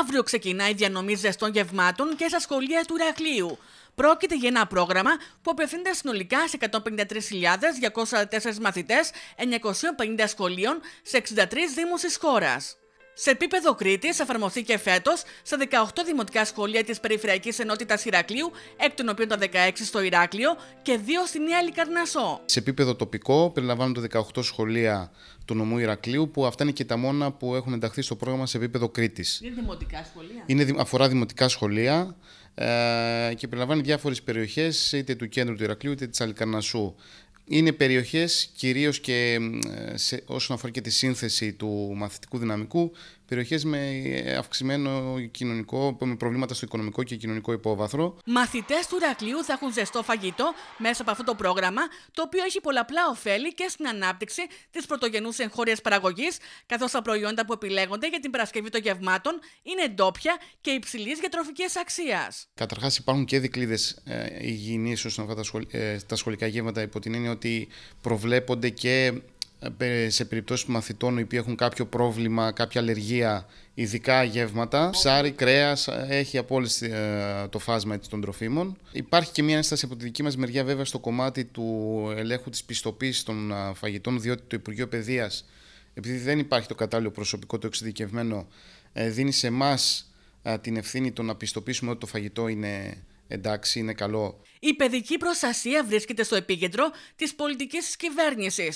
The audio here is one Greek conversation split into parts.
Αύριο ξεκινάει η διανομή ζεστών γευμάτων και στα σχολεία του Ηρακλείου. Πρόκειται για ένα πρόγραμμα που απευθύνεται συνολικά σε 153.204 μαθητές 950 σχολείων σε 63 δήμους της χώρας. Σε επίπεδο Κρήτης, εφαρμοστεί και φέτος στα 18 δημοτικά σχολεία της Περιφερειακής Ενότητας Ηρακλείου, εκ των οποίων τα 16 στο Ηράκλειο και 2 στην Νέα Λικαρνασό. Σε επίπεδο τοπικό, περιλαμβάνονται 18 σχολεία του νομού Ηρακλείου, που αυτά είναι και τα μόνα που έχουν ενταχθεί στο πρόγραμμα σε επίπεδο Κρήτης. Είναι δημοτικά σχολεία. Είναι, αφορά δημοτικά σχολεία ε, και περιλαμβάνει διάφορες περιοχές, είτε του κέντρου του Ηρακλείου είτε της Αλικαρνασού είναι περιοχές κυρίως και ε, όσον αφορά και τη σύνθεση του μαθητικού δυναμικού, περιοχές με ε, αυξημένο κοινωνικό, με προβλήματα στο οικονομικό και κοινωνικό υπόβαθρο. Μαθητές του Ρακλείου θα έχουν ζεστό φαγητό μέσα από αυτό το πρόγραμμα, το οποίο έχει πολλαπλά ωφέλη και στην ανάπτυξη της πρωτογενούς εγχώριας παραγωγής, καθώς τα προϊόντα που επιλέγονται για την παρασκευή των γευμάτων είναι ντόπια και υψηλής γιατροφικής αξίας. Καταρχάς υπάρχουν και δικλείδες ε, υγιεινής όσον αφορά τα σχολικά γεύματα υπό την έννοια ότι προβλέπονται και ε, σε περιπτώσεις μαθητών οι οποίοι έχουν κάποιο πρόβλημα, κάποια αλλεργία, ειδικά γεύματα. Ψάρι, κρέας, ε, έχει από όλες ε, το φάσμα των τροφίμων. Υπάρχει και μια ένσταση από τη δική μας μεριά βέβαια στο κομμάτι του ελέγχου της πιστοποίησης των φαγητών, διότι το Υπουργείο Παιδείας, επειδή δεν υπάρχει το κατάλληλο προσωπικό, το εξειδικευμένο, δίνει σε εμάς την ευθύνη το να πιστοποιήσουμε ότι το φαγητό είναι εντάξει, είναι καλό. Η παιδική προστασία βρίσκεται στο επίκεντρο της πολιτικής κυβέρνησης.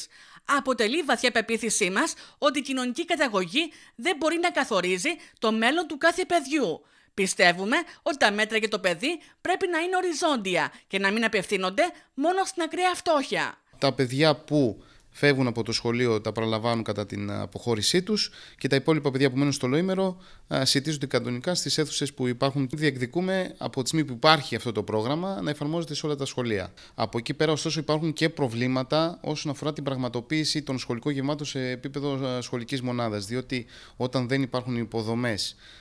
Αποτελεί βαθιά πεποίθησή μας ότι η κοινωνική καταγωγή δεν μπορεί να καθορίζει το μέλλον του κάθε παιδιού. Πιστεύουμε ότι τα μέτρα για το παιδί πρέπει να είναι οριζόντια και να μην απευθύνονται μόνο στην ακραία φτώχεια. Τα παιδιά που φεύγουν από το σχολείο, τα προλαμβάνουν κατά την αποχώρησή τους και τα υπόλοιπα παιδιά που μένουν στο Λοήμερο σητίζονται κανονικά στις αίθουσες που υπάρχουν. Διεκδικούμε από τη στιγμή που υπάρχει αυτό το πρόγραμμα να εφαρμόζεται σε όλα τα σχολεία. Από εκεί πέρα, ωστόσο, υπάρχουν και προβλήματα όσον αφορά την πραγματοποίηση των σχολικών γεμάτων σε επίπεδο σχολικής μονάδας. Διότι όταν δεν υπάρχουν υποδομές,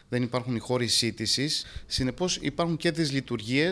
δεν υπάρχουν οι χώροι σύντηση, συνεπώς υπάρχουν και τι λειτουργίε